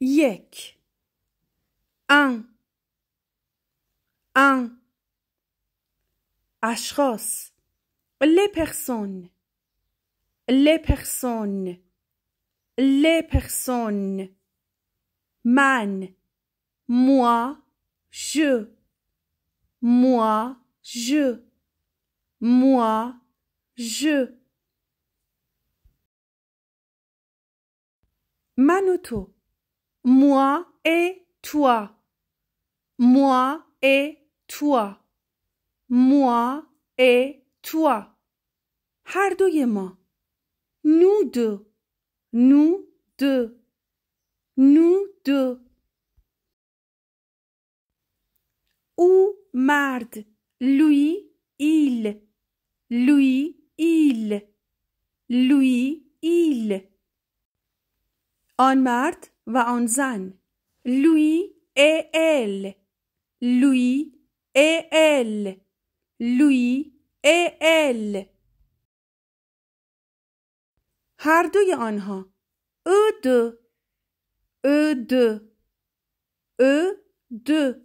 Yek. Un. Un. Ashros. Les personnes. Les personnes. Les personnes. Man. Moi. Je. Moi. Je. Moi. Je. Manoto moi et toi, moi et toi, moi et toi. هر nous deux nous deux nous deux ou marde lui il lui il lui il on و آن زن لوی ال ال لوی ال ال لوی ال ال هر دوی آنها او دو او دو او دو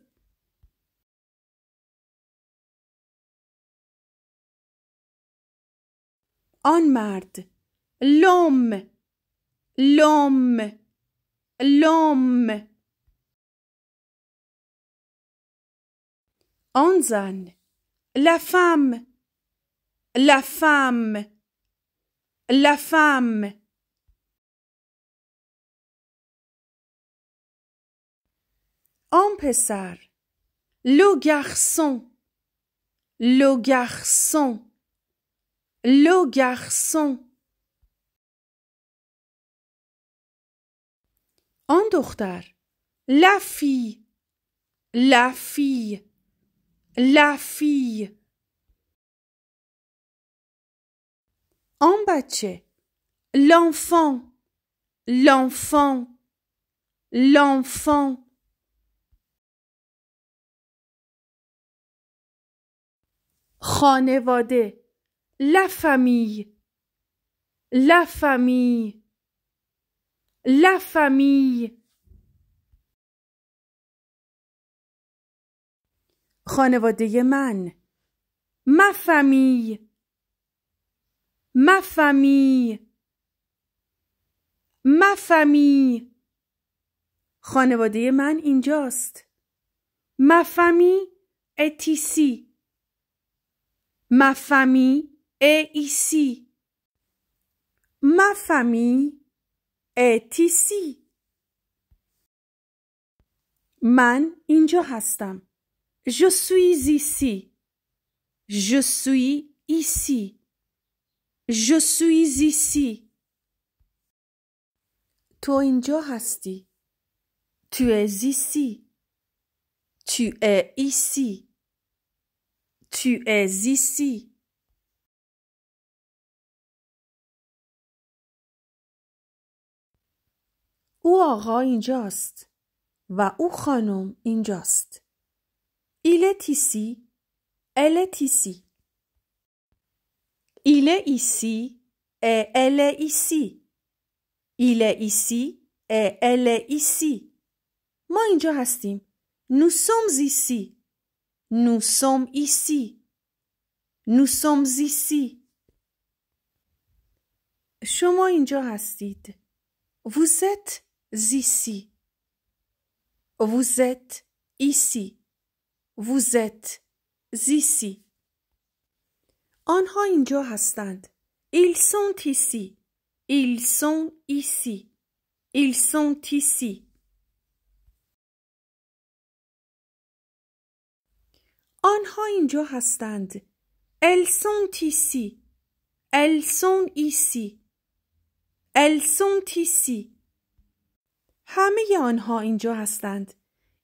آن مرد لوم لوم l'homme Anzan la femme, la femme, la femme. Empessar le garçon, le garçon, le garçon. دختر لفی لفی لفی آن بچه لانفان لانفان لانفان خانواده لفمی لفمی لفمی خانواده من مفمی مفمی مفمی خانواده من اینجاست مفمی اتیسی مفمی ایسی e مفمی اتیسی من اینجا هستم Je suis ici. Je suis ici. Je suis ici. Tu es هستی. Tu es ici. Tu es ici. Tu es ici. او آقا اینجاست و او خانم اینجاست. Il est ici. Elle est ici. Il est ici et elle est ici. Il est ici et elle est ici. Moi Nous sommes ici. Nous sommes ici. Nous sommes ici. Vous êtes ici. Vous êtes ici. ووزت زیسی آنها اینجا هستند ایلسون تیسی ایلسون ایسی ایلسون تیسی آنها اینجا هستند السون تیسی السون ایسی السون تیسی همه آنها اینجا هستند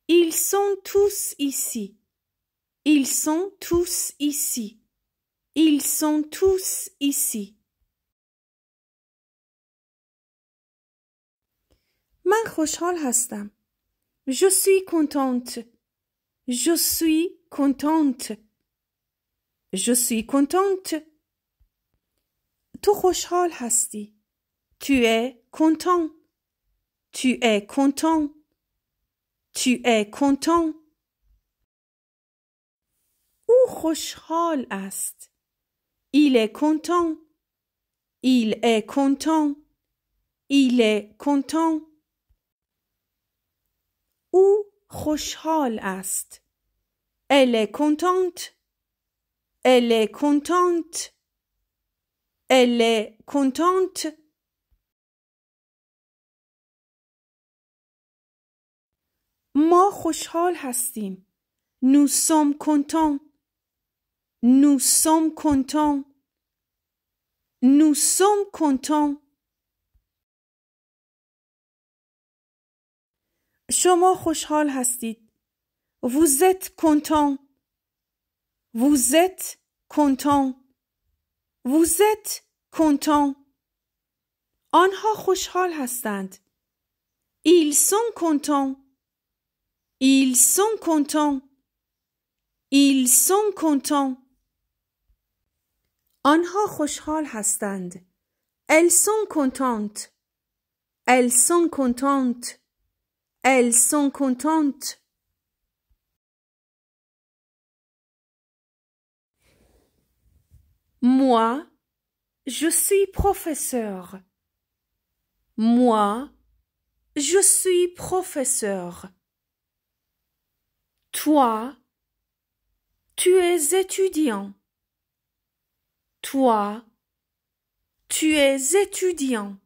ایلسون توس ایسی Ils sont tous ici. Ils sont tous ici. من خوشحال Je suis contente. Je suis contente. Je suis contente. Tu es content. Tu es content. Tu es content. او خوشحال است. ایل کنتان ایل ا ایل کنتان او خوشحال است. ال کنتانت ال کنتانت ال کنتانت ما خوشحال هستیم. نو سوم کنتانت Nous sommes contents. Nous sommes contents. شما خوشحال هستید. Vous êtes content. Vous êtes content. Vous êtes content. آنها خوشحال هستند. Ils sont contents. Ils sont contents. Ils sont contents. آنها Elles sont contentes. Elles sont contentes. Elles sont contentes. Moi, je suis professeur. Moi, je suis professeur. Toi, tu es étudiant. Toi, tu es étudiant.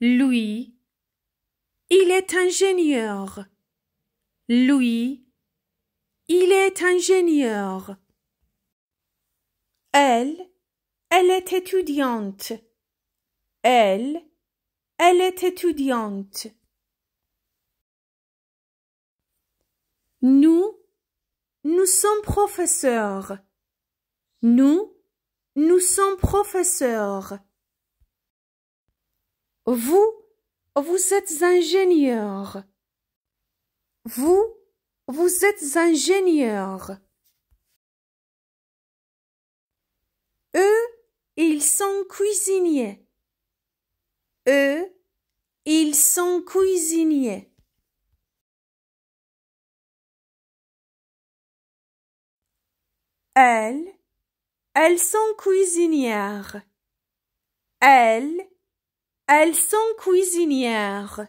Lui, il est ingénieur. Lui, il est ingénieur. Elle, elle est étudiante. Elle, elle est étudiante. Nous, nous sommes professeurs. Nous, nous sommes professeurs. Vous, vous êtes ingénieurs Vous, vous êtes ingénieurs Eux, ils sont cuisiniers. Eux, ils sont cuisiniers. Elle, elles sont cuisinières. Elles, elles sont cuisinières.